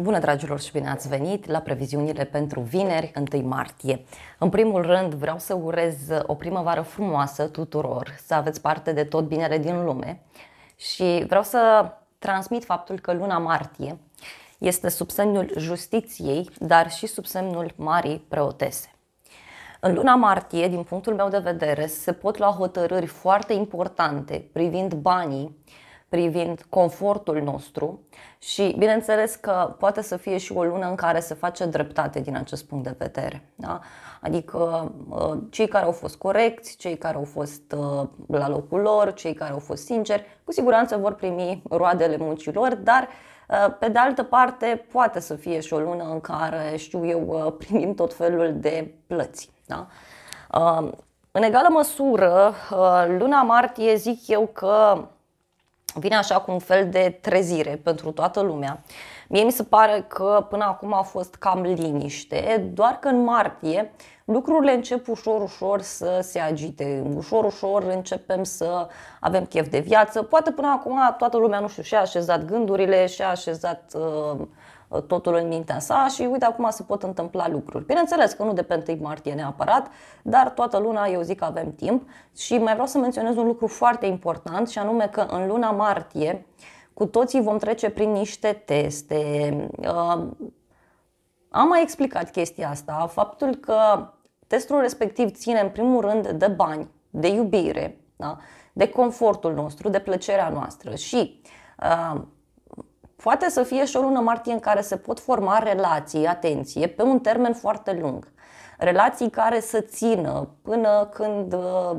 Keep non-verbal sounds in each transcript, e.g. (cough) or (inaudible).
Bună dragilor și bine ați venit la previziunile pentru vineri 1 martie. În primul rând vreau să urez o primăvară frumoasă tuturor, să aveți parte de tot binele din lume și vreau să transmit faptul că luna martie este sub semnul justiției, dar și sub semnul marii preotese. În luna martie, din punctul meu de vedere, se pot lua hotărâri foarte importante privind banii privind confortul nostru și bineînțeles că poate să fie și o lună în care se face dreptate din acest punct de vedere. Da? Adică uh, cei care au fost corecți, cei care au fost uh, la locul lor, cei care au fost sinceri, cu siguranță vor primi roadele muncilor, dar uh, pe de altă parte poate să fie și o lună în care, știu eu, primim tot felul de plăți. Da? În egală măsură, luna martie zic eu că vine așa cu un fel de trezire pentru toată lumea. Mie mi se pare că până acum a fost cam liniște, doar că în martie lucrurile încep ușor, ușor să se agite. Ușor, ușor începem să avem chef de viață. Poate până acum toată lumea, nu știu, și-a așezat gândurile, și-a așezat uh, totul în mintea sa și uite acum se pot întâmpla lucruri. Bineînțeles că nu de pe 1 martie neapărat, dar toată luna eu zic că avem timp și mai vreau să menționez un lucru foarte important și anume că în luna martie cu toții vom trece prin niște teste. Uh, am mai explicat chestia asta, faptul că testul respectiv ține în primul rând de bani, de iubire, da? de confortul nostru, de plăcerea noastră și uh, Poate să fie și o lună martie în care se pot forma relații, atenție, pe un termen foarte lung. Relații care să țină până când uh,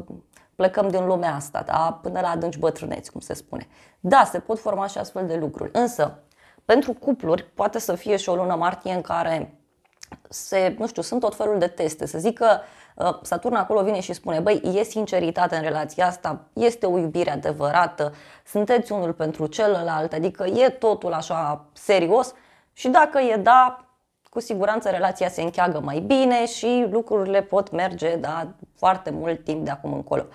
plecăm din lumea asta, da? până la adânci bătrâneți, cum se spune. Da, se pot forma și astfel de lucruri, însă pentru cupluri poate să fie și o lună martie în care se, nu știu, sunt tot felul de teste. Să zic că uh, Uh, Saturn acolo vine și spune, băi, e sinceritate în relația asta, este o iubire adevărată, sunteți unul pentru celălalt, adică e totul așa serios și dacă e da, cu siguranță relația se încheagă mai bine și lucrurile pot merge da, foarte mult timp de acum încolo.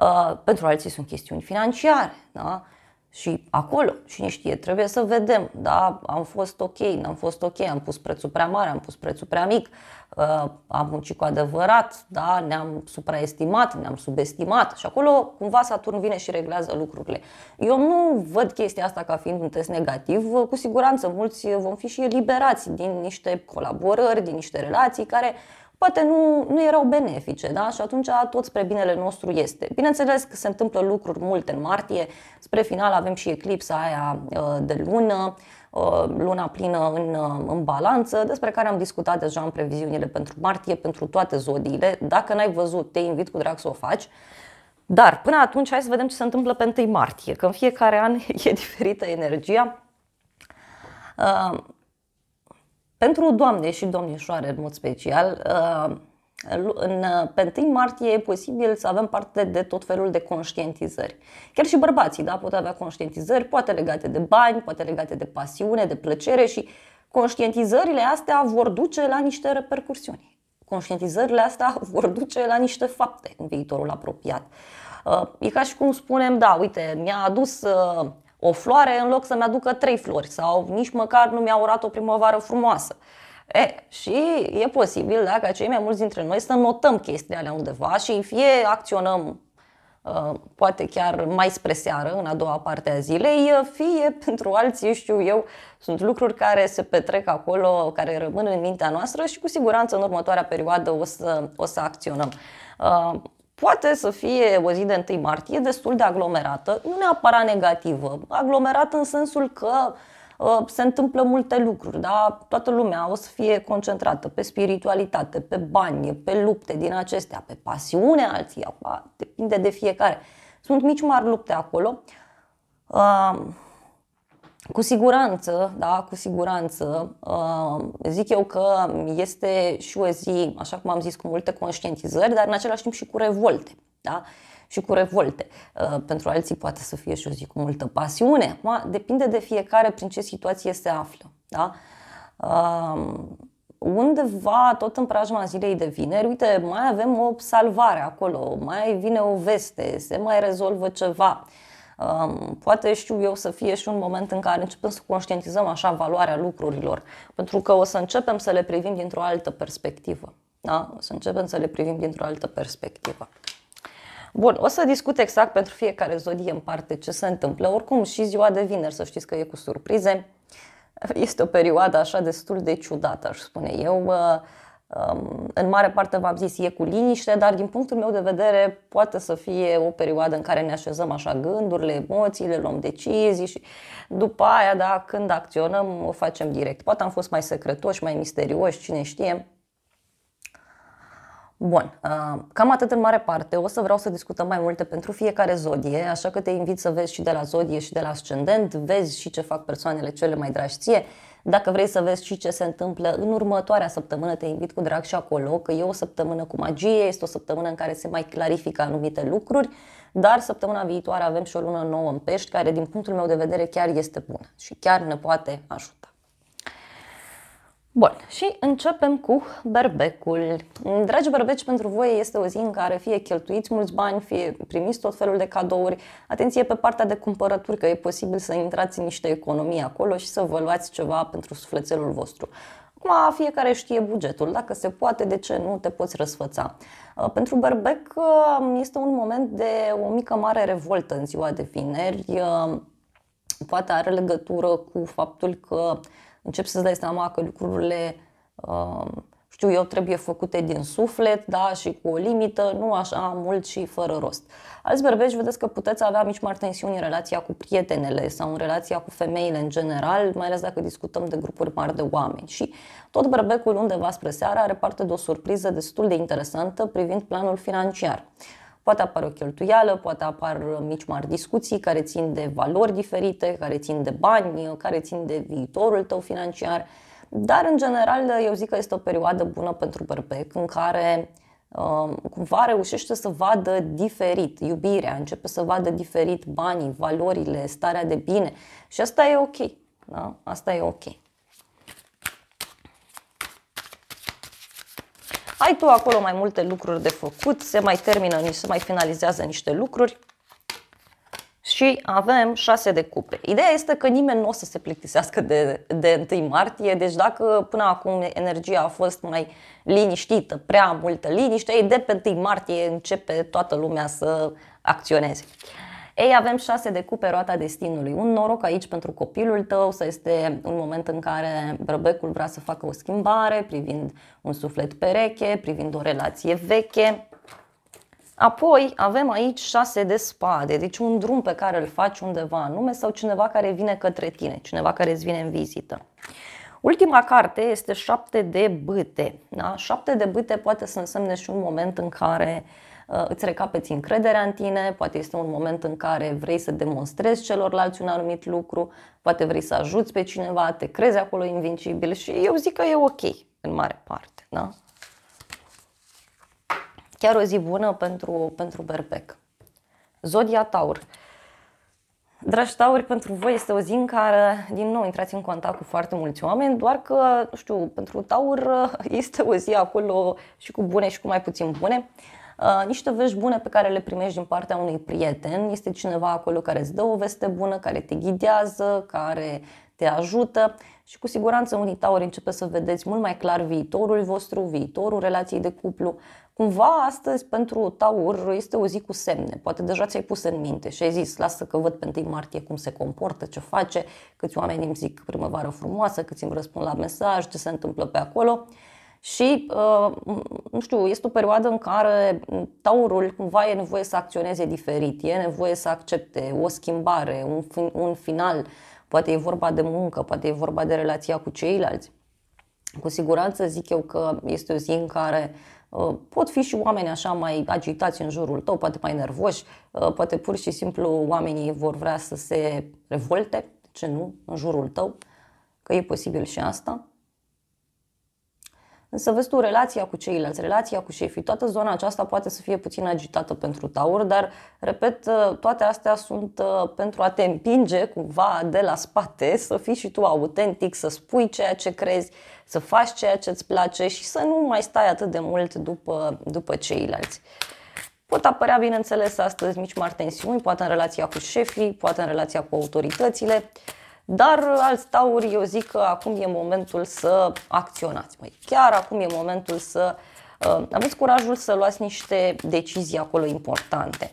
Uh, pentru alții sunt chestiuni financiare, da? și acolo, cine știe, trebuie să vedem, da, am fost ok, n-am fost ok, am pus prețul prea mare, am pus prețul prea mic, uh, am muncit cu adevărat, da, ne-am supraestimat, ne-am subestimat și acolo cumva Saturn vine și reglează lucrurile. Eu nu văd chestia asta ca fiind un test negativ, cu siguranță mulți vom fi și eliberați din niște colaborări, din niște relații care uh, poate nu, nu erau benefice da? și atunci tot spre binele nostru este. Bineînțeles că se întâmplă lucruri multe în martie, spre final avem și eclipsa aia uh, de lună, uh, luna plină în, uh, în balanță, despre care am discutat deja în previziunile pentru martie, pentru toate zodiile. Dacă n-ai văzut, te invit cu drag să o faci. Dar până atunci hai să vedem ce se întâmplă pe 1 martie, că în fiecare an (laughs) e diferită energia. Pentru doamne și domnișoare, în mod special, uh, în, uh, pe 1 martie e posibil să avem parte de tot felul de conștientizări. Chiar și bărbații da, pot avea conștientizări, poate legate de bani, poate legate de pasiune, de plăcere și conștientizările astea vor duce la niște repercursiuni. Conștientizările astea (laughs) vor duce la niște fapte în viitorul apropiat. Uh, e ca și cum spunem, da, uite, mi-a adus o floare în loc să-mi aducă trei flori sau nici măcar nu mi-a urat o primăvară frumoasă. E, și e posibil da, ca cei mai mulți dintre noi să notăm chestiile alea undeva și fie acționăm ă, poate chiar mai spre seară, în a doua parte a zilei, fie (laughs) pentru alții, știu eu, sunt lucruri care se petrec acolo, care rămân în mintea noastră și cu siguranță în următoarea perioadă o să, o să acționăm. Ă, poate să fie o zi de 1 martie destul de aglomerată, nu neapărat negativă, aglomerată în sensul că uh, se întâmplă multe lucruri, da? toată lumea o să fie concentrată pe spiritualitate, pe bani, pe lupte din acestea, pe pasiune alții, depinde de fiecare. Sunt mici mari lupte acolo. Uh, cu siguranță, da, cu siguranță, uh, zic eu că este și o zi, așa cum am zis, cu multe conștientizări, dar în același timp și cu revolte. Da? și cu revolte. Uh, pentru alții poate să fie și o zi cu multă pasiune. Acum, depinde de fiecare prin ce situație se află. Da? Uh, undeva, tot în preajma zilei de vineri, uite, mai avem o salvare acolo, mai vine o veste, se mai rezolvă ceva. Poate știu eu să fie și un moment în care începem să conștientizăm așa valoarea lucrurilor, pentru că o să începem să le privim dintr-o altă perspectivă. Da? O să începem să le privim dintr-o altă perspectivă. Bun, o să discut exact pentru fiecare zodie în parte ce se întâmplă. Oricum, și ziua de vineri, să știți că e cu surprize. Este o perioadă așa destul de ciudată, aș spune eu. Um, în mare parte, v-am zis, e cu liniște, dar din punctul meu de vedere poate să fie o perioadă în care ne așezăm așa gândurile, emoțiile, luăm decizii și după aia, da, când acționăm, o facem direct. Poate am fost mai secretoși, mai misterioși, cine știe. Bun, uh, cam atât în mare parte. O să vreau să discutăm mai multe pentru fiecare zodie, așa că te invit să vezi și de la zodie și de la ascendent, vezi și ce fac persoanele cele mai dragi ție dacă vrei să vezi și ce se întâmplă în următoarea săptămână, te invit cu drag și acolo, că e o săptămână cu magie, este o săptămână în care se mai clarifică anumite lucruri, dar săptămâna viitoare avem și o lună nouă în pești, care din punctul meu de vedere chiar este bună și chiar ne poate ajuta. Bun, și începem cu berbecul. Dragi berbeci, pentru voi este o zi în care fie cheltuiți mulți bani, fie primiți tot felul de cadouri. Atenție pe partea de cumpărături, că e posibil să intrați în niște economii acolo și să vă luați ceva pentru sufletelul vostru. Acum fiecare știe bugetul, dacă se poate, de ce nu te poți răsfăța. Uh, pentru berbec uh, este un moment de o mică mare revoltă în ziua de vineri. Uh, poate are legătură cu faptul că încep să-ți dai seama că lucrurile, uh, știu eu, trebuie făcute din suflet, da, și cu o limită, nu așa mult și fără rost. Alți berbeci, vedeți că puteți avea mici mari tensiuni în relația cu prietenele sau în relația cu femeile în general, mai ales dacă discutăm de grupuri mari de oameni. Și tot berbecul undeva spre seara are parte de o surpriză destul de interesantă privind planul financiar. Poate apare o cheltuială, poate apar mici mari discuții care țin de valori diferite, care țin de bani, care țin de viitorul tău financiar. Dar, în general, eu zic că este o perioadă bună pentru bărbec în care uh, cumva reușește să vadă diferit iubirea, începe să vadă diferit banii, valorile, starea de bine și asta e ok. Da? Asta e ok. Ai tu acolo mai multe lucruri de făcut, se mai termină, se mai finalizează niște lucruri și avem 6 de cupe. Ideea este că nimeni nu o să se plictisească de, de 1 martie, deci dacă până acum energia a fost mai liniștită, prea multă liniște, de pe 1 martie începe toată lumea să acționeze. Ei, avem șase de cupe roata destinului. Un noroc aici pentru copilul tău să este un moment în care brăbecul vrea să facă o schimbare privind un suflet pereche, privind o relație veche. Apoi avem aici șase de spade, deci un drum pe care îl faci undeva anume sau cineva care vine către tine, cineva care îți vine în vizită. Ultima carte este șapte de bâte. Da? Șapte de bâte poate să însemne și un moment în care uh, Uh, îți recapeți încrederea în tine, poate este un moment în care vrei să demonstrezi celorlalți un anumit lucru, poate vrei să ajuți pe cineva, te crezi acolo invincibil și eu zic că e ok în mare parte. Da? Chiar o zi bună pentru, pentru berbec. Zodia Taur. Dragi tauri, pentru voi este o zi în care, din nou, intrați în contact cu foarte mulți oameni, doar că, nu știu, pentru taur uh, (laughs) este o zi acolo și cu bune și cu mai puțin bune. Uh, Uh, niște vești bune pe care le primești din partea unui prieten. Este cineva acolo care îți dă o veste bună, care te ghidează, care te ajută și cu siguranță unii tauri începe să vedeți mult mai clar viitorul vostru, viitorul relației de cuplu. Cumva astăzi pentru taur este o zi cu semne, poate deja ți-ai pus în minte și ai zis lasă că văd pe 1 martie cum se comportă, ce face, câți oameni îmi zic primăvară frumoasă, câți îmi răspund la mesaj, ce se întâmplă pe acolo. Și, uh, nu știu, este o perioadă în care taurul cumva e nevoie să acționeze diferit, e nevoie să accepte o schimbare, un, un final, poate e vorba de muncă, poate e vorba de relația cu ceilalți. Cu siguranță zic eu că este o zi în care uh, pot fi și oameni așa mai agitați în jurul tău, poate mai nervoși, uh, poate pur și simplu oamenii vor vrea să se revolte, ce nu, în jurul tău, că e posibil și asta. Însă vezi tu relația cu ceilalți, relația cu șefii, toată zona aceasta poate să fie puțin agitată pentru Taur, dar, repet, toate astea sunt uh, pentru a te împinge cumva de la spate, să fii și tu autentic, să spui ceea ce crezi, să faci ceea ce îți place și să nu mai stai atât de mult după, după ceilalți. Pot apărea, bineînțeles, astăzi mici mari tensiuni, poate în relația cu șefii, poate în relația cu autoritățile, dar alți tauri, eu zic că acum e momentul să acționați. Măi, chiar acum e momentul să uh, aveți curajul să luați niște decizii acolo importante.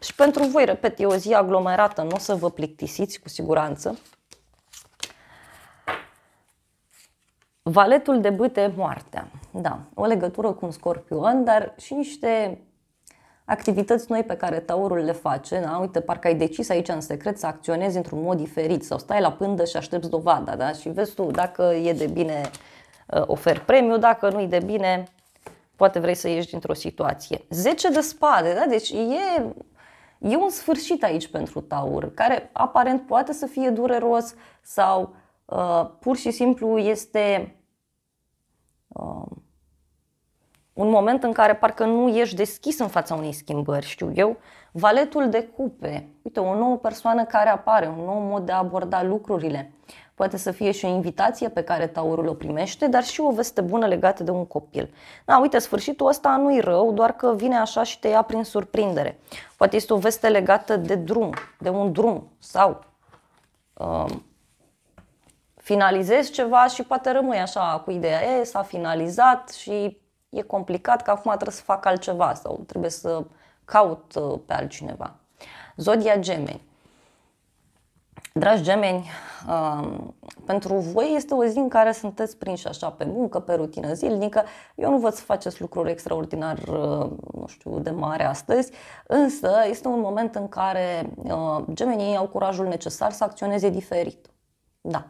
Și pentru voi, repet, e o zi aglomerată, nu o să vă plictisiți cu siguranță. Valetul de bâte, moartea. Da, o legătură cu un scorpion, dar și niște activități noi pe care taurul le face, da? uite, parcă ai decis aici în secret să acționezi într-un mod diferit sau stai la pândă și aștepți dovada da? și vezi tu dacă e de bine uh, ofer premiu, dacă nu e de bine poate vrei să ieși dintr-o situație. 10 de spade, da? deci e, e un sfârșit aici pentru taur, care aparent poate să fie dureros sau uh, pur și simplu este... Uh, un moment în care parcă nu ești deschis în fața unei schimbări, știu eu, valetul de cupe, uite, o nouă persoană care apare, un nou mod de a aborda lucrurile. Poate să fie și o invitație pe care taurul o primește, dar și o veste bună legată de un copil. Na, da, uite, sfârșitul ăsta nu-i rău, doar că vine așa și te ia prin surprindere. Poate este o veste legată de drum, de un drum sau um, finalizezi ceva și poate rămâi așa cu ideea, e, s-a finalizat și e complicat, că acum trebuie să fac altceva sau trebuie să caut uh, pe altcineva. Zodia gemeni. Dragi gemeni, um, pentru voi este o zi în care sunteți prinși așa pe muncă, pe rutină zilnică. Eu nu văd să faceți lucruri extraordinar, uh, nu știu, de mare astăzi, însă este un moment în care uh, gemenii au curajul necesar să acționeze diferit. Da.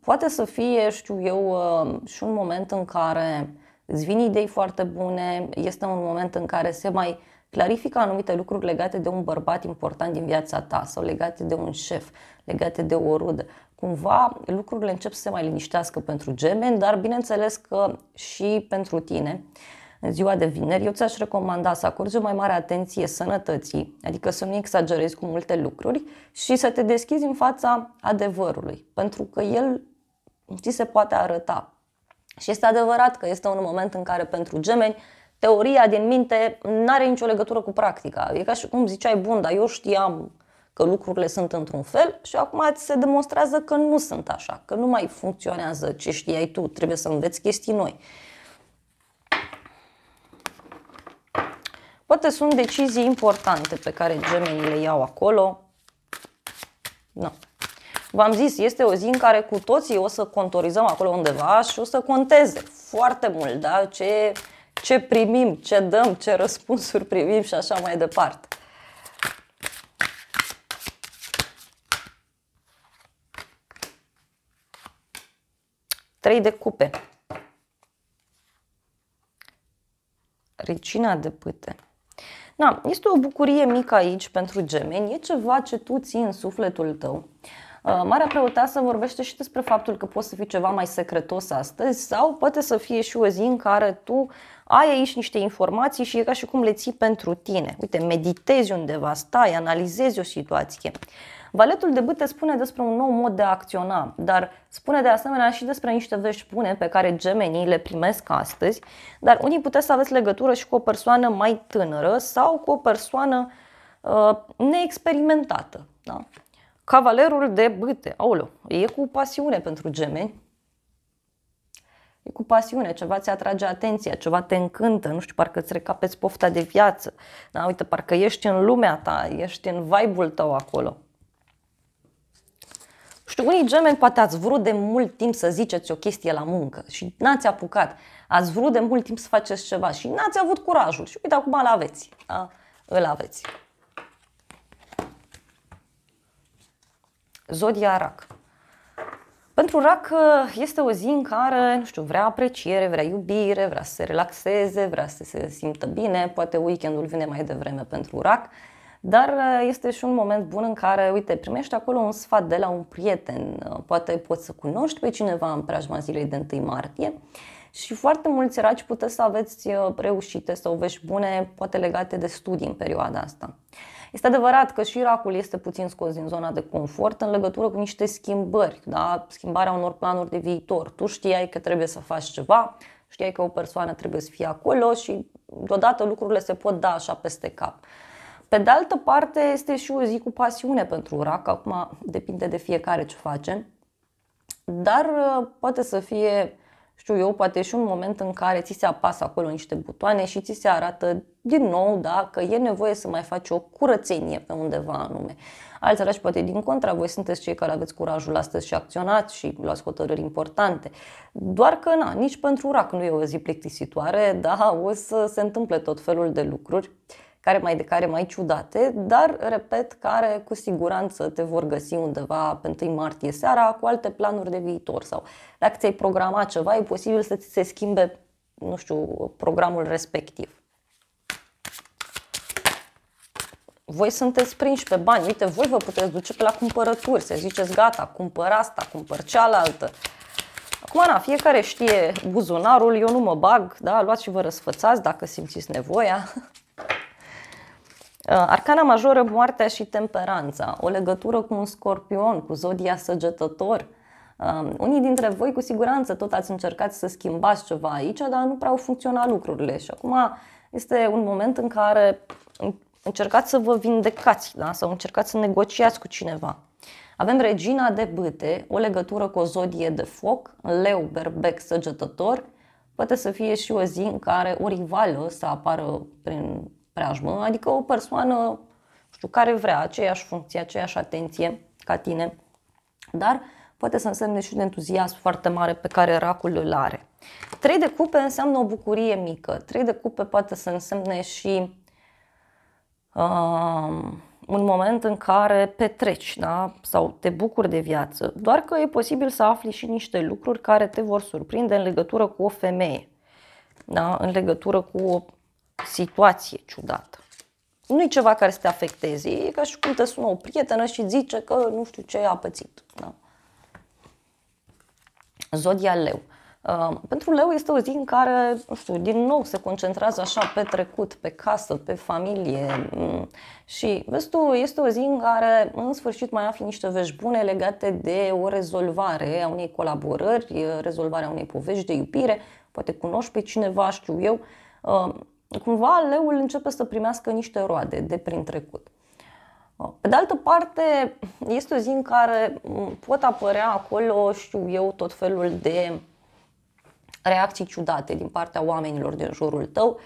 Poate să fie, știu eu, și un moment în care îți vin idei foarte bune, este un moment în care se mai clarifică anumite lucruri legate de un bărbat important din viața ta sau legate de un șef, legate de o rudă. Cumva lucrurile încep să se mai liniștească pentru gemeni, dar bineînțeles că și pentru tine. În ziua de vineri, eu ți-aș recomanda să acorzi o mai mare atenție sănătății, adică să nu exagerezi cu multe lucruri și să te deschizi în fața adevărului, pentru că el ți se poate arăta și este adevărat că este un moment în care pentru gemeni teoria din minte nu are nicio legătură cu practica. E ca și cum ziceai, bun, dar eu știam că lucrurile sunt într-un fel și acum ți se demonstrează că nu sunt așa, că nu mai funcționează ce știai tu, trebuie să înveți chestii noi. Poate sunt decizii importante pe care gemenii le iau acolo. Nu. No. V-am zis, este o zi în care cu toții o să contorizăm acolo undeva și o să conteze foarte mult da? ce, ce primim, ce dăm, ce răspunsuri primim și așa mai departe. Trei de cupe. Regina de pâte. Da, este o bucurie mică aici pentru gemeni, e ceva ce tu ții în sufletul tău. Uh, Uh, Marea Preoteasă vorbește și despre faptul că poți să fii ceva mai secretos astăzi sau poate să fie și o zi în care tu ai aici niște informații și e ca și cum le ții pentru tine. Uite, meditezi undeva, stai, analizezi o situație. Valetul de bâte spune despre un nou mod de a acționa, dar spune de asemenea și despre niște vești bune pe care gemenii le primesc astăzi, dar unii puteți să aveți legătură și cu o persoană mai tânără sau cu o persoană uh, neexperimentată. Da? Cavalerul de bâte, aoleu, e cu pasiune pentru gemeni. E cu pasiune, ceva ți atrage atenția, ceva te încântă, nu știu, parcă îți recapeți pofta de viață. Da, uite, parcă ești în lumea ta, ești în vibe-ul tău acolo. Știu, unii gemeni poate ați vrut de mult timp să ziceți o chestie la muncă și n-ați apucat. Ați vrut de mult timp să faceți ceva și n-ați avut curajul. Și uite, acum îl aveți. Da? Îl aveți. Zodia Rac. Pentru rac uh, este o zi în care, nu știu, vrea apreciere, vrea iubire, vrea să se relaxeze, vrea să se simtă bine, poate weekendul vine mai devreme pentru rac, dar uh, este și un moment bun în care, uite, primești acolo un sfat de la un prieten, uh, poate poți să cunoști pe cineva în preajma zilei de 1 martie și foarte mulți raci puteți să aveți reușite sau vești bune, poate legate de studii în perioada asta. Este adevărat că și racul este puțin scos din zona de confort în legătură cu niște schimbări, da? schimbarea unor planuri de viitor. Tu știai că trebuie să faci ceva, știai că o persoană trebuie să fie acolo și deodată lucrurile se pot da așa peste cap. Pe de altă parte, este și o zi cu pasiune pentru rac, acum depinde de fiecare ce facem, dar uh, poate să fie știu eu, poate și un moment în care ți se apasă acolo niște butoane și ți se arată din nou da, că e nevoie să mai faci o curățenie pe undeva anume. Alți arăși poate din contra, voi sunteți cei care aveți curajul astăzi și acționați și luați hotărâri importante. Doar că na, nici pentru rac nu e o zi plictisitoare, da, o să se întâmple tot felul de lucruri care mai de care mai ciudate, dar, repet, care cu siguranță te vor găsi undeva pe 1 martie seara cu alte planuri de viitor sau dacă ți-ai programat ceva, e posibil să ți se schimbe, nu știu, programul respectiv. voi sunteți prinși pe bani, uite, voi vă puteți duce pe la cumpărături, să ziceți gata, cumpăr asta, cumpăr cealaltă. Acum, na, fiecare știe buzunarul, eu nu mă bag, da, luați și vă răsfățați dacă simțiți nevoia. Uh, Arcana majoră, moartea și temperanța, o legătură cu un scorpion, cu zodia săgetător. Um, unii dintre voi cu siguranță tot ați încercat să schimbați ceva aici, dar nu prea au funcționat lucrurile și acum este un moment în care încercați să vă vindecați da? sau încercați să negociați cu cineva. Avem regina de bâte, o legătură cu o zodie de foc, leu, berbec, săgetător. Poate să fie și o zi în care o rivală să apară prin preajmă, adică o persoană știu, care vrea aceeași funcție, aceeași atenție ca tine, dar poate să însemne și un entuziasm foarte mare pe care racul îl are. Trei de cupe înseamnă o bucurie mică. Trei de cupe poate să însemne și uh, un moment în care petreci da? sau te bucuri de viață, doar că e posibil să afli și niște lucruri care te vor surprinde în legătură cu o femeie, da? în legătură cu o situație ciudată. Nu e ceva care să te afecteze, e ca și cum te sună o prietenă și zice că nu știu ce a pățit. Da? Zodia Leu. Uh, pentru Leu este o zi în care, nu știu, din nou se concentrează așa pe trecut, pe casă, pe familie mm. și, vezi tu, este o zi în care în sfârșit mai afli niște vești bune legate de o rezolvare a unei colaborări, rezolvarea unei povești de iubire, poate cunoști pe cineva, știu eu, uh, Cumva leul începe să primească niște roade de prin trecut. Uh, pe de altă parte, este o zi în care mm, pot apărea acolo, știu eu, tot felul de reacții ciudate din partea oamenilor din jurul tău.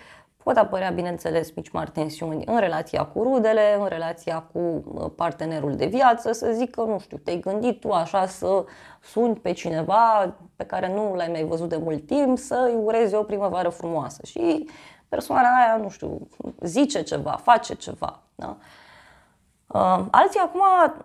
Pot apărea, bineînțeles, mici mari tensiuni în relația cu rudele, în relația cu uh, partenerul de viață, să zic că, nu știu, te-ai gândit tu așa să suni pe cineva pe care nu l-ai mai văzut de mult timp, să-i urezi o primăvară frumoasă. Și persoana aia, nu știu, zice ceva, face ceva. Da? Uh, alții acum,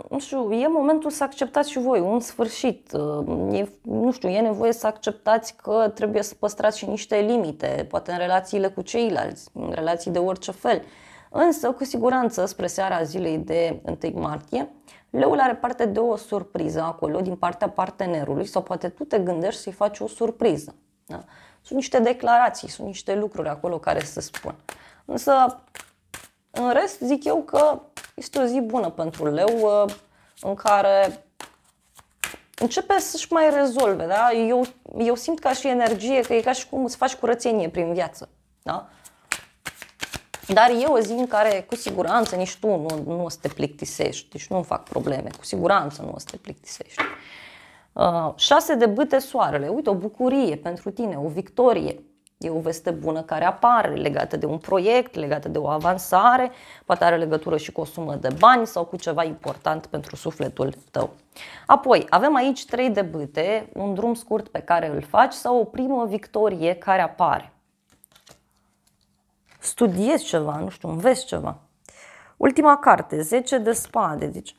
nu știu, e momentul să acceptați și voi un sfârșit. Uh, e, nu știu, e nevoie să acceptați că trebuie să păstrați și niște limite, poate în relațiile cu ceilalți, în relații de orice fel. Însă, cu siguranță, spre seara zilei de 1 martie, Leul are parte de o surpriză acolo din partea partenerului sau poate tu te gândești să-i faci o surpriză. Da? Sunt niște declarații, sunt niște lucruri acolo care se spun. Însă, în rest, zic eu că este o zi bună pentru leu ă, în care începe să-și mai rezolve. Da? Eu, eu simt ca și energie, că e ca și cum îți faci curățenie prin viață. Da? Dar e o zi în care, cu siguranță, nici tu nu, nu o să te plictisești. Deci nu fac probleme. Cu siguranță nu o să te plictisești. Uh, șase de bâte soarele, uite, o bucurie pentru tine, o victorie. E o veste bună care apare legată de un proiect, legată de o avansare, poate are legătură și cu o sumă de bani sau cu ceva important pentru sufletul tău. Apoi, avem aici trei de bâte, un drum scurt pe care îl faci sau o primă victorie care apare. Studiezi ceva, nu știu, înveți ceva. Ultima carte, 10 de spade, deci,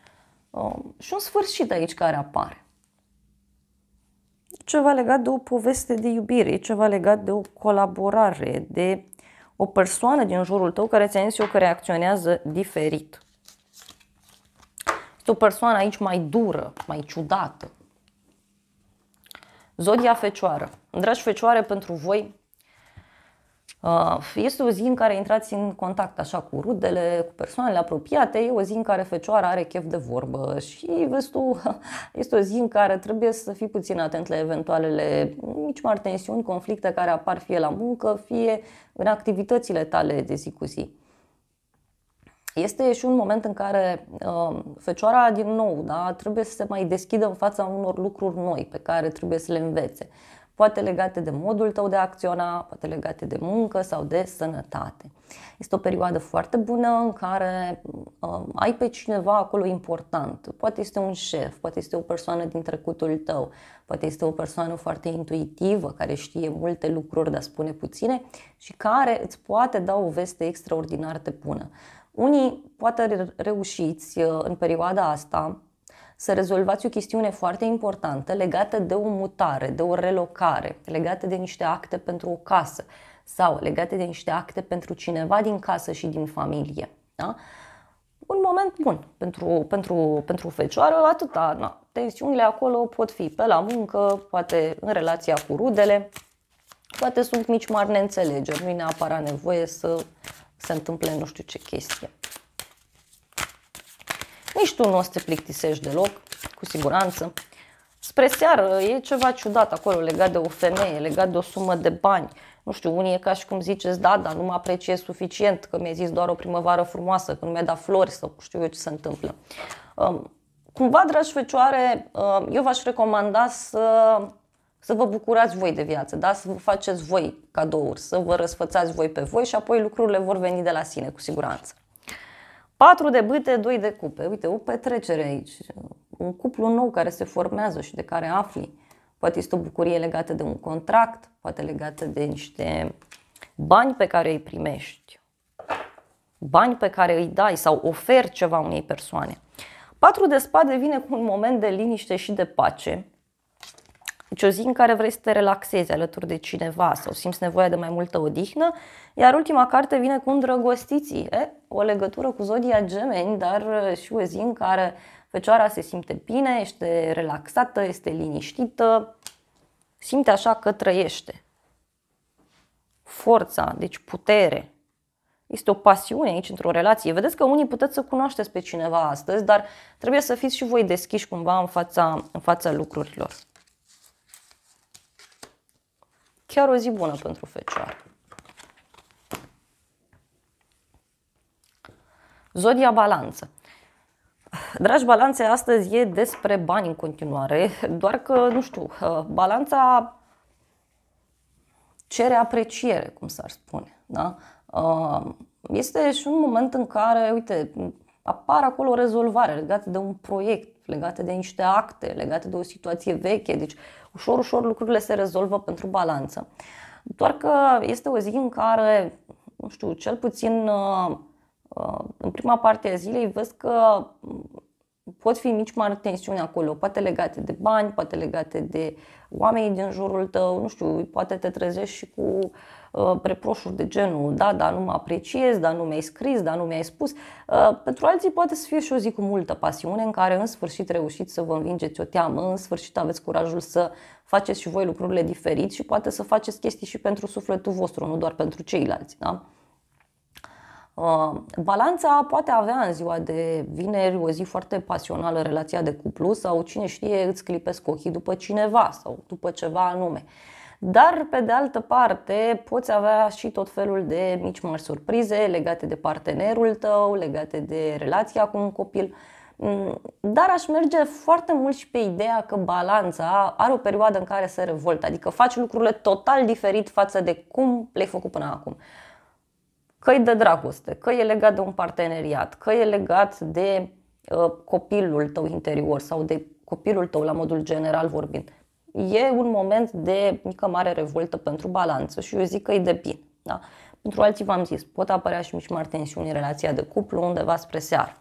um, și un sfârșit aici care apare ceva legat de o poveste de iubire, ceva legat de o colaborare, de o persoană din jurul tău care ți-a zis eu că reacționează diferit. Este o persoană aici mai dură, mai ciudată. Zodia Fecioară. Dragi Fecioare, pentru voi Uh, este o zi în care intrați în contact așa cu rudele, cu persoanele apropiate, e o zi în care fecioara are chef de vorbă și vezi tu, (laughs) este o zi în care trebuie să fii puțin atent la eventualele mici mari tensiuni, conflicte care apar fie la muncă, fie în activitățile tale de zi cu zi. Este și un moment în care uh, fecioara, din nou, da, trebuie să se mai deschidă în fața unor lucruri noi pe care trebuie să le învețe. Uh, poate legate de modul tău de a acționa, poate legate de muncă sau de sănătate. Este o perioadă foarte bună în care uh, ai pe cineva acolo important. Poate este un șef, poate este o persoană din trecutul tău, poate este o persoană foarte intuitivă care știe multe lucruri, dar spune puține și care îți poate da o veste extraordinar de bună. Unii poate reușiți uh, în perioada asta să rezolvați o chestiune foarte importantă legată de o mutare, de o relocare, legată de niște acte pentru o casă sau legate de niște acte pentru cineva din casă și din familie. Da? Un moment bun pentru, pentru, pentru fecioară, atâta. Na. Tensiunile acolo pot fi pe la muncă, poate în relația cu rudele, poate sunt mici mari neînțelegeri, nu e neapărat nevoie să se întâmple nu știu ce chestie. Nici tu nu o să te plictisești deloc, cu siguranță. Spre seară e ceva ciudat acolo legat de o femeie, legat de o sumă de bani. Nu știu, unii e ca și cum ziceți, da, dar nu mă apreciez suficient, că mi-ai zis doar o primăvară frumoasă, că nu mi ai dat flori sau știu eu ce se întâmplă. Um, cumva, dragi fecioare, um, eu v-aș recomanda să să vă bucurați voi de viață, da? să vă faceți voi cadouri, să vă răsfățați voi pe voi și apoi lucrurile vor veni de la sine, cu siguranță. Patru de bâte, doi de cupe. Uite, o petrecere aici. Un cuplu nou care se formează și de care afli. Poate este o bucurie legată de un contract, poate legată de niște bani pe care îi primești, bani pe care îi dai sau oferi ceva unei persoane. Patru de spade vine cu un moment de liniște și de pace, deci o zi în care vrei să te relaxezi alături de cineva sau simți nevoia de mai multă odihnă, iar ultima carte vine cu îndrăgostiții, e? o legătură cu zodia gemeni, dar uh, și o zi în care fecioara se simte bine, este relaxată, este liniștită, simte așa că trăiește. Forța, deci putere, este o pasiune aici într-o relație. Vedeți că unii puteți să cunoașteți pe cineva astăzi, dar trebuie să fiți și voi deschiși cumva în fața, în fața lucrurilor. Chiar o zi bună pentru fecioară. Zodia Balanță. Dragi balanțe, astăzi e despre bani în continuare, doar că, nu știu, balanța cere apreciere, cum s-ar spune. Da? Uh, este și un moment în care, uite, apar acolo o rezolvare legată de un proiect, legată de niște acte, legată de o situație veche. Deci, ușor, ușor lucrurile se rezolvă pentru balanță. Doar că este o zi în care, nu știu, cel puțin uh, uh, în prima parte a zilei vezi că mm, pot fi mici mari tensiuni acolo, poate legate de bani, poate legate de oamenii din jurul tău, nu știu, poate te trezești și cu uh, Uh, reproșuri de genul, da, dar nu mă apreciez, dar nu mi-ai scris, dar nu mi-ai spus. Uh, pentru alții poate să fie și o zi cu multă pasiune în care în sfârșit reușiți să vă învingeți o teamă, în sfârșit aveți curajul să faceți și voi lucrurile diferit și poate să faceți chestii și pentru sufletul vostru, nu doar pentru ceilalți. Da? Uh, balanța poate avea în ziua de vineri o zi foarte pasională relația de cuplu sau cine știe îți clipesc ochii după cineva sau după ceva anume. Dar, pe de altă parte, poți avea și tot felul de mici mari surprize legate de partenerul tău, legate de relația cu un copil. Mm, dar aș merge foarte mult și pe ideea că balanța are o perioadă în care se revoltă, adică faci lucrurile total diferit față de cum le-ai făcut până acum că e de dragoste, că e legat de un parteneriat, că e legat de uh, copilul tău interior sau de copilul tău la modul general vorbind e un moment de mică mare revoltă pentru balanță și eu zic că e de bine. Da? Pentru alții v-am zis, pot apărea și mici mari tensiuni în relația de cuplu undeva spre seară.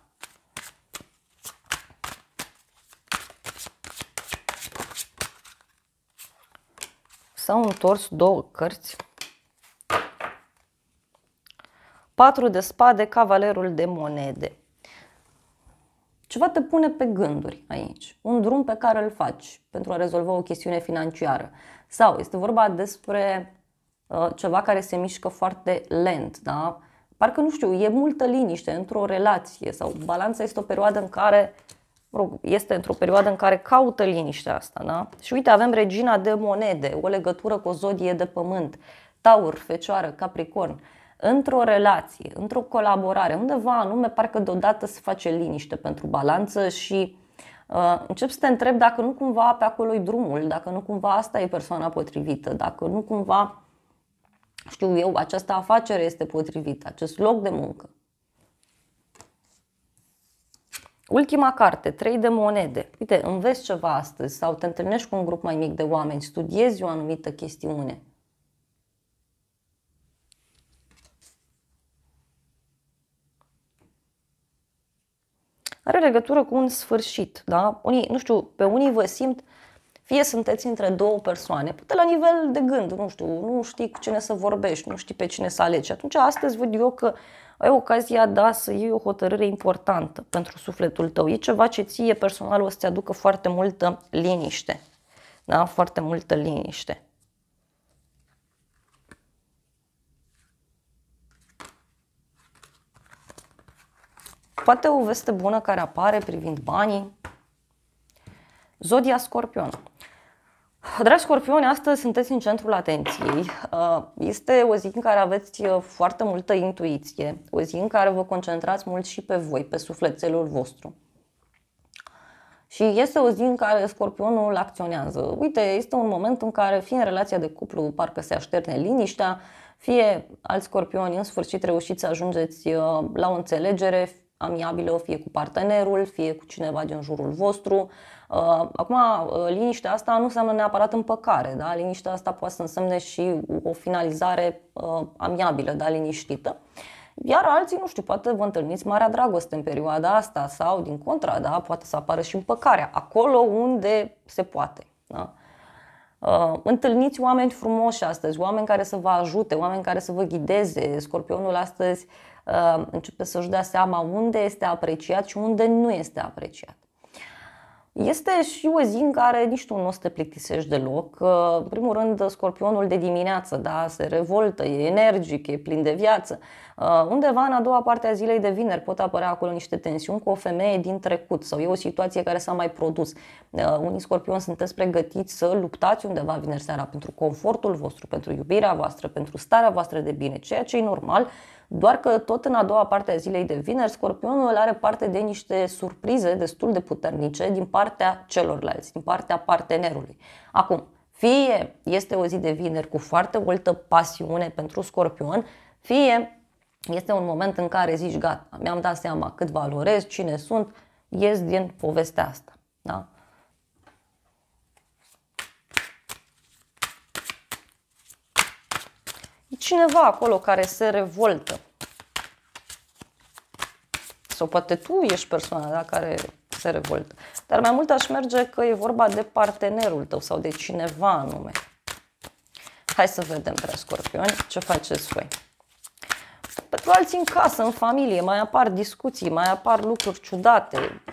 S-au întors două cărți. Patru de spade, cavalerul de monede. Ceva te pune pe gânduri aici, un drum pe care îl faci pentru a rezolva o chestiune financiară. Sau este vorba despre uh, ceva care se mișcă foarte lent, da? Parcă, nu știu, e multă liniște într-o relație sau balanța este o perioadă în care rog, este într-o perioadă în care caută liniștea asta, da? Și uite, avem regina de monede, o legătură cu o zodie de pământ, taur, fecioară, capricorn într-o relație, într-o colaborare, undeva anume, parcă deodată se face liniște pentru balanță și uh, încep să te întreb dacă nu cumva pe acolo e drumul, dacă nu cumva asta e persoana potrivită, dacă nu cumva, știu eu, această afacere este potrivită, acest loc de muncă. Ultima carte, 3 de monede. Uite, înveți ceva astăzi sau te întâlnești cu un grup mai mic de oameni, studiezi o anumită chestiune. are legătură cu un sfârșit. Da? Unii, nu știu, pe unii vă simt fie sunteți între două persoane, poate la nivel de gând, nu știu, nu știi cu cine să vorbești, nu știi pe cine să alegi. Atunci astăzi văd eu că ai ocazia, da, să iei o hotărâre importantă pentru sufletul tău. E ceva ce ție personal o să-ți aducă foarte multă liniște. Da? Foarte multă liniște. Poate o veste bună care apare privind banii. Zodia Scorpion. Dragi scorpioni, astăzi sunteți în centrul atenției. Uh, este o zi în care aveți uh, foarte multă intuiție, o zi în care vă concentrați mult și pe voi, pe sufletelul vostru. Și este o zi în care scorpionul acționează. Uite, este un moment în care fie în relația de cuplu parcă se așterne liniștea, fie alți scorpioni în sfârșit reușiți să ajungeți uh, la o înțelegere, amiabilă, fie cu partenerul, fie cu cineva din jurul vostru. Uh, acum, uh, liniștea asta nu înseamnă neapărat împăcare, da? liniștea asta poate să însemne și o finalizare uh, amiabilă, da? liniștită. Iar alții, nu știu, poate vă întâlniți marea dragoste în perioada asta sau din contra, da? poate să apară și împăcarea, acolo unde se poate. Da? Uh, întâlniți oameni frumoși astăzi, oameni care să vă ajute, oameni care să vă ghideze. Scorpionul astăzi uh, începe să-și dea seama unde este apreciat și unde nu este apreciat. Este și o zi în care nici tu nu o să te plictisești deloc. În primul rând, scorpionul de dimineață da, se revoltă, e energic, e plin de viață. Uh, undeva în a doua parte a zilei de vineri pot apărea acolo niște tensiuni cu o femeie din trecut sau e o situație care s-a mai produs. Uh, unii scorpioni sunteți pregătiți să luptați undeva vineri seara pentru confortul vostru, pentru iubirea voastră, pentru starea voastră de bine, ceea ce e normal doar că tot în a doua parte a zilei de vineri, Scorpionul are parte de niște surprize destul de puternice din partea celorlalți, din partea partenerului. Acum, fie este o zi de vineri cu foarte multă pasiune pentru Scorpion, fie este un moment în care zici, gata, mi-am dat seama cât valorez, cine sunt, ies din povestea asta. Da? cineva acolo care se revoltă. Sau poate tu ești persoana da, care se revoltă. Dar mai mult aș merge că e vorba de partenerul tău sau de cineva anume. Hai să vedem, prea scorpioni, ce faceți voi. Pentru alții în casă, în familie, mai apar discuții, mai apar lucruri ciudate.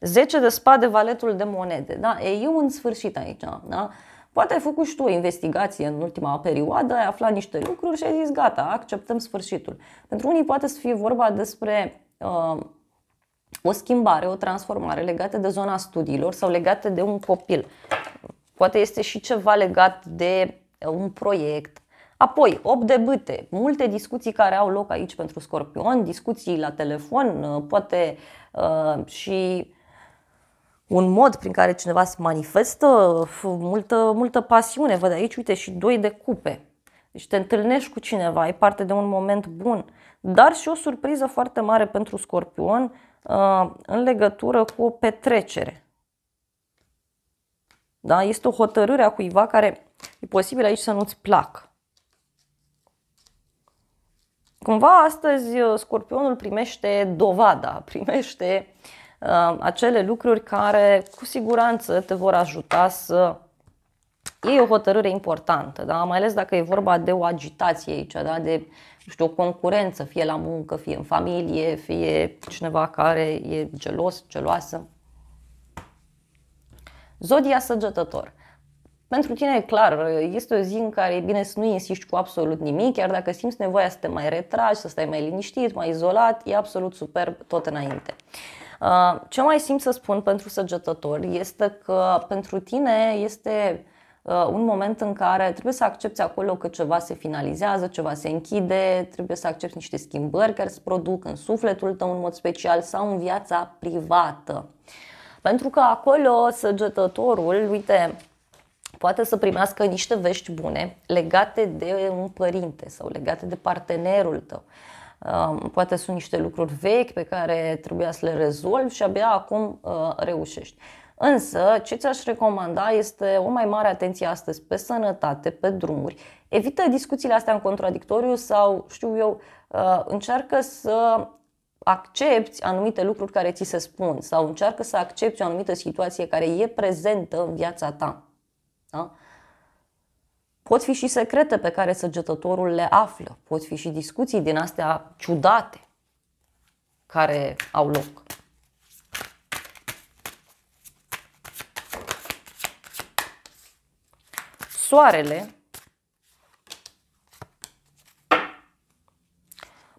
10 de spade, valetul de monede. Da? E eu în sfârșit aici. Da? Poate ai făcut și tu o investigație în ultima perioadă, ai aflat niște lucruri și ai zis gata, acceptăm sfârșitul. Pentru unii poate să fie vorba despre uh, o schimbare, o transformare legată de zona studiilor sau legată de un copil. Poate este și ceva legat de uh, un proiect. Apoi, 8 de bâte, multe discuții care au loc aici pentru scorpion, discuții la telefon, uh, poate uh, și un mod prin care cineva se manifestă multă, multă pasiune. Văd aici, uite, și doi de cupe. Deci te întâlnești cu cineva, ai parte de un moment bun, dar și o surpriză foarte mare pentru Scorpion uh, în legătură cu o petrecere. Da? Este o hotărâre a cuiva care e posibil aici să nu-ți placă. Cumva astăzi uh, Scorpionul primește dovada, (laughs) primește uh, Uh, acele lucruri care cu siguranță te vor ajuta să iei o hotărâre importantă, da? mai ales dacă e vorba de o agitație aici, da? de nu știu, o concurență, fie la muncă, fie în familie, fie cineva care e gelos, geloasă. Zodia săgetător. Pentru tine e clar, este o zi în care e bine să nu insisti cu absolut nimic, chiar dacă simți nevoia să te mai retragi, să stai mai liniștit, mai izolat, e absolut superb tot înainte. Uh, ce mai simt să spun pentru săgetători este că pentru tine este uh, un moment în care trebuie să accepti acolo că ceva se finalizează, ceva se închide, trebuie să accepti niște schimbări care se produc în sufletul tău în mod special sau în viața privată. Pentru că acolo săgetătorul, uite, poate să primească niște vești bune legate de un părinte sau legate de partenerul tău poate sunt niște lucruri vechi pe care trebuia să le rezolvi și abia acum uh, reușești. Însă, ce ți-aș recomanda este o mai mare atenție astăzi pe sănătate, pe drumuri. Evită discuțiile astea în contradictoriu sau, știu eu, uh, încearcă să accepti anumite lucruri care ți se spun sau încearcă să accepti o anumită situație care e prezentă în viața ta. Da? Pot fi și secrete pe care săgetătorul le află, pot fi și discuții din astea ciudate care au loc. Soarele,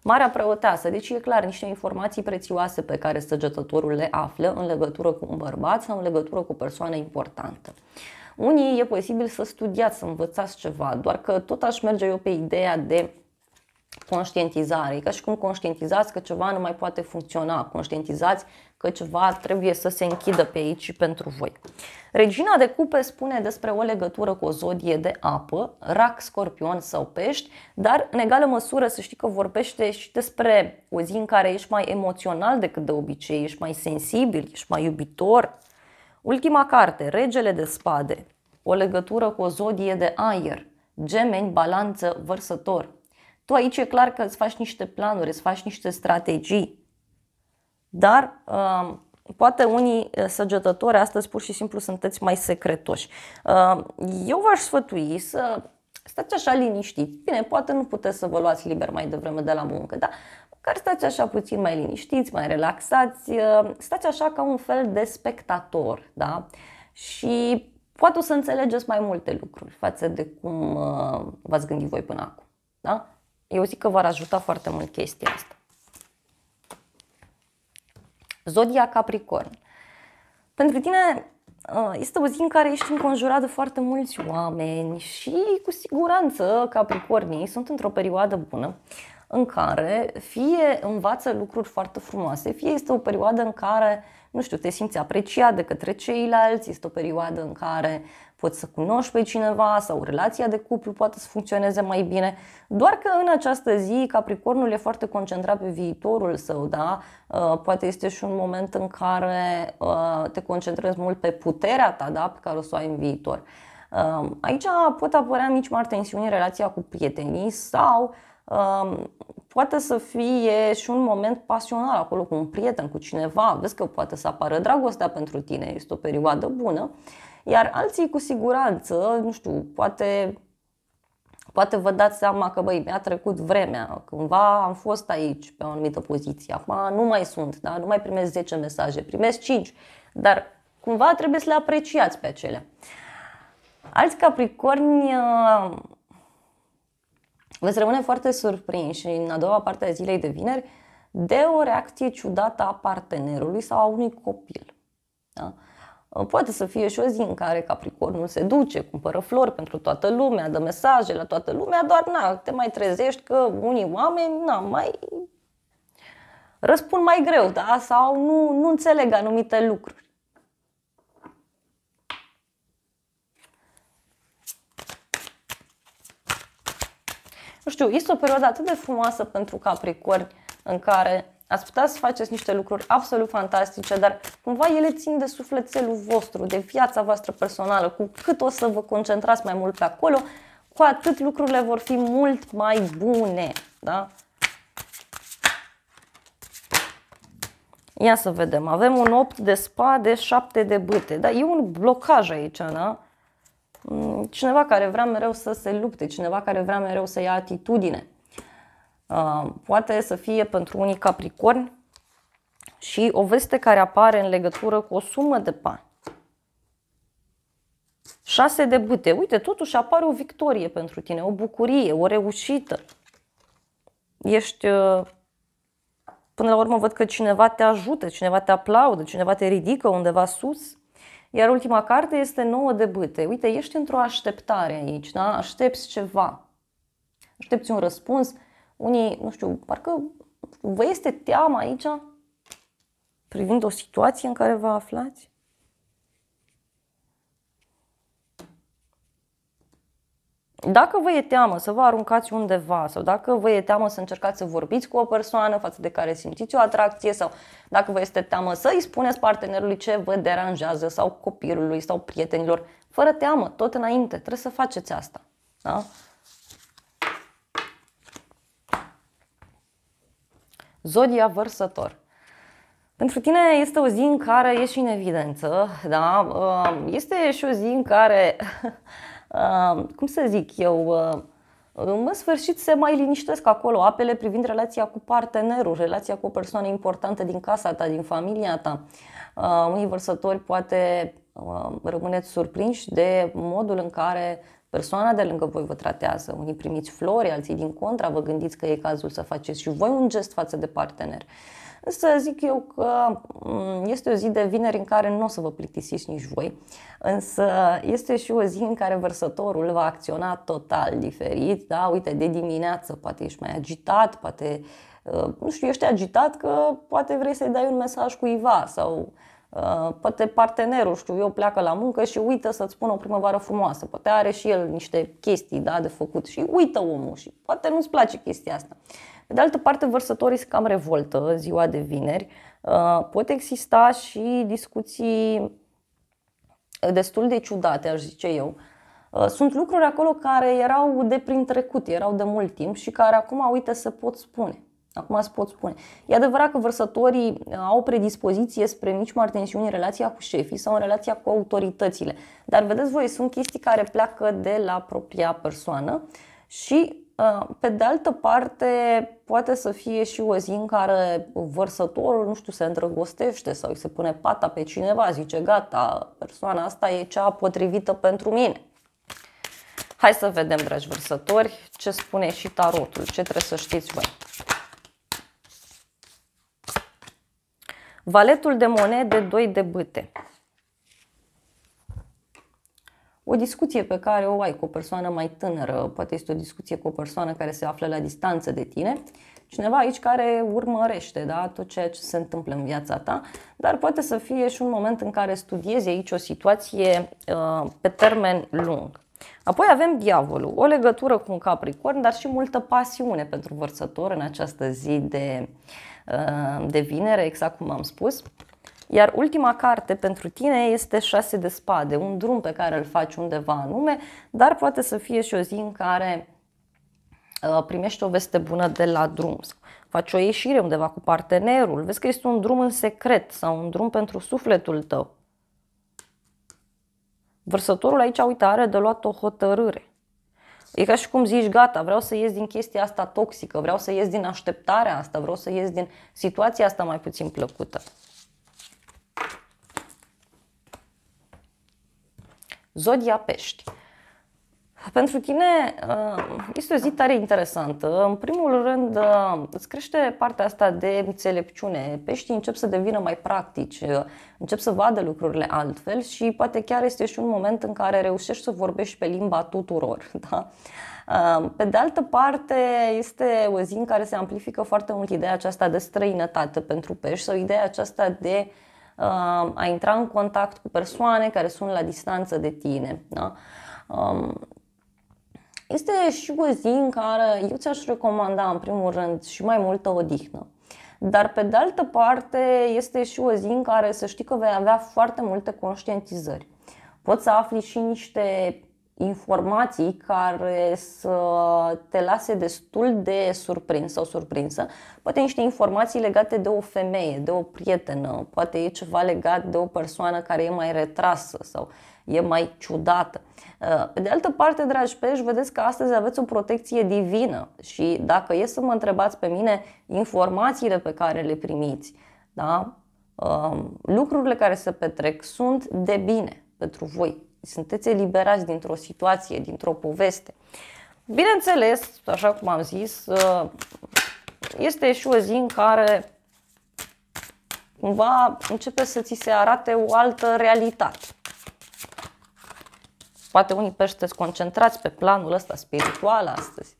Marea preoteasă, deci e clar niște informații prețioase pe care săgetătorul le află în legătură cu un bărbat sau în legătură cu o persoană importantă. Unii e posibil să studiați, să învățați ceva, doar că tot aș merge eu pe ideea de conștientizare. E ca și cum conștientizați că ceva nu mai poate funcționa, conștientizați că ceva trebuie să se închidă pe aici pentru voi. Regina de cupe spune despre o legătură cu o zodie de apă, rac, scorpion sau pești, dar în egală măsură să știi că vorbește și despre o zi în care ești mai emoțional decât de obicei, ești mai sensibil, ești mai iubitor, Ultima carte, Regele de spade, o legătură cu o zodie de aer, gemeni, balanță, vărsător. Tu aici e clar că îți faci niște planuri, îți faci niște strategii, dar uh, poate unii uh, săgetători astăzi pur și simplu sunteți mai secretoși. Uh, eu v-aș sfătui să stați așa liniștiți. Bine, poate nu puteți să vă luați liber mai devreme de la muncă, dar care stați așa puțin mai liniștiți, mai relaxați, uh, stați așa ca un fel de spectator, da? Și poate o să înțelegeți mai multe lucruri față de cum uh, v-ați gândit voi până acum, da? Eu zic că v-ar ajuta foarte mult chestia asta. Zodia Capricorn. Pentru tine uh, este o zi în care ești înconjurat de foarte mulți oameni și cu siguranță Capricornii sunt într-o perioadă bună în care fie învață lucruri foarte frumoase, fie este o perioadă în care, nu știu, te simți apreciat de către ceilalți, este o perioadă în care poți să cunoști pe cineva sau relația de cuplu poate să funcționeze mai bine. Doar că în această zi Capricornul e foarte concentrat pe viitorul său, da? Uh, poate este și un moment în care uh, te concentrezi mult pe puterea ta, da? Pe care o să o ai în viitor. Aici pot apărea mici mari tensiuni în relația cu prietenii sau poate să fie și un moment pasional acolo cu un prieten, cu cineva, vezi că poate să apară dragostea pentru tine, este o perioadă bună, iar alții cu siguranță, nu știu, poate, poate vă dați seama că băi, mi-a trecut vremea, cândva am fost aici pe o anumită poziție, acum nu mai sunt, da? nu mai primesc 10 mesaje, primesc 5, dar cumva trebuie să le apreciați pe acelea. Uh, Alți capricorni veți uh, rămâne foarte surprinși în a doua parte a zilei de vineri de o reacție ciudată a partenerului sau a unui copil. Da? Uh, poate să fie și o zi în care Capricornul se duce, cumpără flori pentru toată lumea, dă mesaje la toată lumea, doar na, te mai trezești că unii oameni na, mai răspund mai greu da? sau nu, nu înțeleg anumite lucruri. nu știu, este o perioadă atât de frumoasă pentru Capricorni în care ați putea să faceți niște lucruri absolut fantastice, dar cumva ele țin de sufletelul vostru, de viața voastră personală. Cu cât o să vă concentrați mai mult pe acolo, cu atât lucrurile vor fi mult mai bune. Da? Ia să vedem. Avem un 8 de spade, 7 de bâte. Da, e un blocaj aici, da? Mm, cineva care vrea mereu să se lupte, cineva care vrea mereu să ia atitudine. Uh, poate să fie pentru unii capricorni și o veste care apare în legătură cu o sumă de bani. 6 de bute. Uite, totuși apare o victorie pentru tine, o bucurie, o reușită. Ești, uh, până la urmă, văd că cineva te ajută, cineva te aplaudă, cineva te ridică undeva sus. Iar ultima carte este nouă de bâte. Uite, ești într-o așteptare aici, da? Aștepți ceva. Aștepți un răspuns. Unii, nu știu, parcă vă este teamă aici privind o situație în care vă aflați? Dacă vă e teamă să vă aruncați undeva sau dacă vă e teamă să încercați să vorbiți cu o persoană față de care simțiți o atracție sau dacă vă este teamă să îi spuneți partenerului ce vă deranjează sau copilului sau prietenilor, fără teamă, tot înainte, trebuie să faceți asta. Da? Zodia vărsător. Pentru tine este o zi în care ești în evidență, da? Este și o zi în care (laughs) cum să zic eu, uh, în sfârșit se mai liniștesc acolo apele privind relația cu partenerul, relația cu o persoană importantă din casa ta, din familia ta. Uh, unii vărsători poate uh, rămâneți surprinși de modul în care persoana de lângă voi vă tratează. Unii primiți flori, alții din contra, vă gândiți că e cazul să faceți și voi un gest față de partener. Însă zic eu că mm, este o zi de vineri în care nu o să vă plictisiți nici voi, însă este și o zi în care vărsătorul va acționa total diferit. Da? Uite, de dimineață poate ești mai agitat, poate uh, nu știu, ești agitat că poate vrei să-i dai un mesaj cuiva sau uh, poate partenerul, știu eu, pleacă la muncă și uită să-ți spună o primăvară frumoasă. Poate are și el niște chestii da, de făcut și uită omul și poate nu-ți place chestia asta. Pe de altă parte, vărsătorii se cam revoltă ziua de vineri. Uh, pot exista și discuții destul de ciudate, aș zice eu. Uh, sunt lucruri acolo care erau de prin trecut, erau de mult timp și care acum, uite, se pot spune. Acum se pot spune. E adevărat că vărsătorii uh, au predispoziție spre mici mari tensiuni în relația cu șefii sau în relația cu autoritățile. Dar vedeți voi, sunt chestii care pleacă de la propria persoană și Uh, pe de altă parte, poate să fie și o zi în care vărsătorul, nu știu, se îndrăgostește sau îi se pune pata pe cineva, zice gata, persoana asta e cea potrivită pentru mine. Hai să vedem, dragi vărsători, ce spune și tarotul, ce trebuie să știți voi. Valetul de monede, 2 de bâte o discuție pe care o ai cu o persoană mai tânără, poate este o discuție cu o persoană care se află la distanță de tine, cineva aici care urmărește da, tot ceea ce se întâmplă în viața ta, dar poate să fie și un moment în care studiezi aici o situație uh, pe termen lung. Apoi avem diavolul, o legătură cu un capricorn, dar și multă pasiune pentru vărsător în această zi de, uh, de vinere, exact cum am spus. Iar ultima carte pentru tine este 6 de spade, un drum pe care îl faci undeva anume, dar poate să fie și o zi în care uh, primești o veste bună de la drum faci o ieșire undeva cu partenerul, vezi că este un drum în secret sau un drum pentru sufletul tău. Vărsătorul aici, uite, are de luat o hotărâre. E ca și cum zici, gata, vreau să ies din chestia asta toxică, vreau să ies din așteptarea asta, vreau să ies din situația asta mai puțin plăcută. Zodia Pești. Pentru tine uh, este o zi tare interesantă. În primul rând, uh, îți crește partea asta de înțelepciune. Peștii încep să devină mai practici, uh, încep să vadă lucrurile altfel și poate chiar este și un moment în care reușești să vorbești pe limba tuturor. (laughs) Da? Pe de altă parte, este o zi în care se amplifică foarte mult ideea aceasta de străinătate pentru pești sau ideea aceasta de uh, a intra în contact cu persoane care sunt la distanță de tine. Da? Este și o zi în care eu ți-aș recomanda, în primul rând, și mai multă odihnă. Dar, pe de altă parte, este și o zi în care să știi că vei avea foarte multe conștientizări. Poți să afli și niște informații care să te lase destul de surprins sau surprinsă. Poate niște informații legate de o femeie, de o prietenă, poate e ceva legat de o persoană care e mai retrasă sau e mai ciudată. Pe uh, de altă parte, dragi pești, vedeți că astăzi aveți o protecție divină și dacă e să mă întrebați pe mine informațiile pe care le primiți, da? Uh, lucrurile care se petrec sunt de bine pentru voi, sunteți eliberați dintr-o situație, dintr-o poveste. Bineînțeles, așa cum am zis, ă, este și o zi în care cumva începe să ți se arate o altă realitate. Poate unii pești sunteți concentrați pe planul ăsta spiritual astăzi.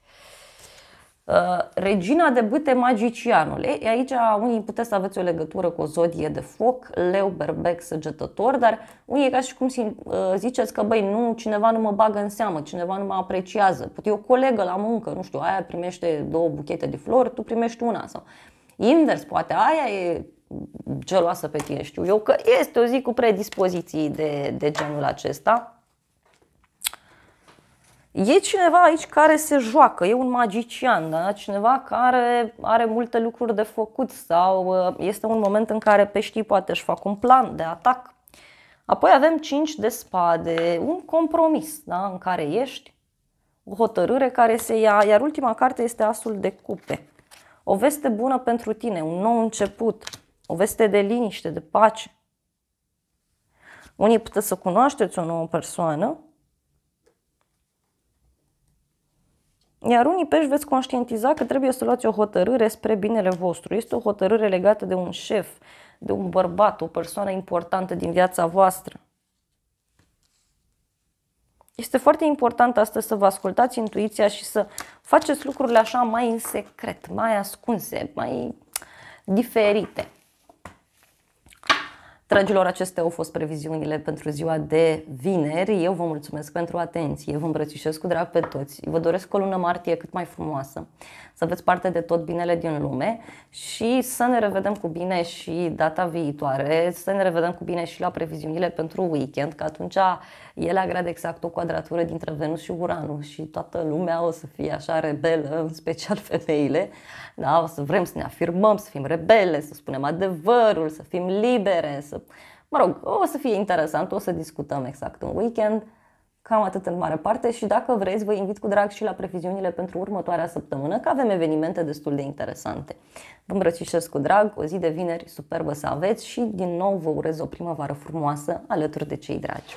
Uh, regina de bâte magicianul. Ei, aici unii puteți să aveți o legătură cu o zodie de foc, leu, berbec, săgetător, dar unii e ca și cum uh, ziceți că, băi, nu, cineva nu mă bagă în seamă, cineva nu mă apreciază. Poate e o colegă la muncă, nu știu, aia primește două buchete de flori, tu primești una. Sau invers, poate aia e geloasă pe tine, știu eu că este o zi cu predispoziții de, de genul acesta. E cineva aici care se joacă, e un magician, da? cineva care are multe lucruri de făcut sau uh, este un moment în care peștii poate își fac un plan de atac. Apoi avem 5 de spade, un compromis da? în care ești, o hotărâre care se ia, iar ultima carte este asul de cupe. O veste bună pentru tine, un nou început, o veste de liniște, de pace. Unii puteți să cunoașteți o nouă persoană, Iar unii pești veți conștientiza că trebuie să luați o hotărâre spre binele vostru. Este o hotărâre legată de un șef, de un bărbat, o persoană importantă din viața voastră. Este foarte important astăzi să vă ascultați intuiția și să faceți lucrurile așa mai în secret, mai ascunse, mai diferite. Dragilor, acestea au fost previziunile pentru ziua de vineri. Eu vă mulțumesc pentru atenție, vă îmbrățișez cu drag pe toți. Vă doresc o lună martie cât mai frumoasă, să aveți parte de tot binele din lume și să ne revedem cu bine și data viitoare, să ne revedem cu bine și la previziunile pentru weekend, că atunci ele agrade exact o quadratură dintre Venus și Uranus și toată lumea o să fie așa rebelă, în special (laughs) femeile. Da, o să vrem să ne afirmăm, să fim rebele, să spunem adevărul, să fim libere, să Mă rog, o să fie interesant, o să discutăm exact un weekend. Cam atât în mare parte și dacă vreți vă invit cu drag și la previziunile pentru următoarea săptămână, că avem evenimente destul de interesante. Vă îmbrățișez cu drag, o zi de vineri superbă să aveți și din nou vă urez o primăvară frumoasă alături de cei dragi.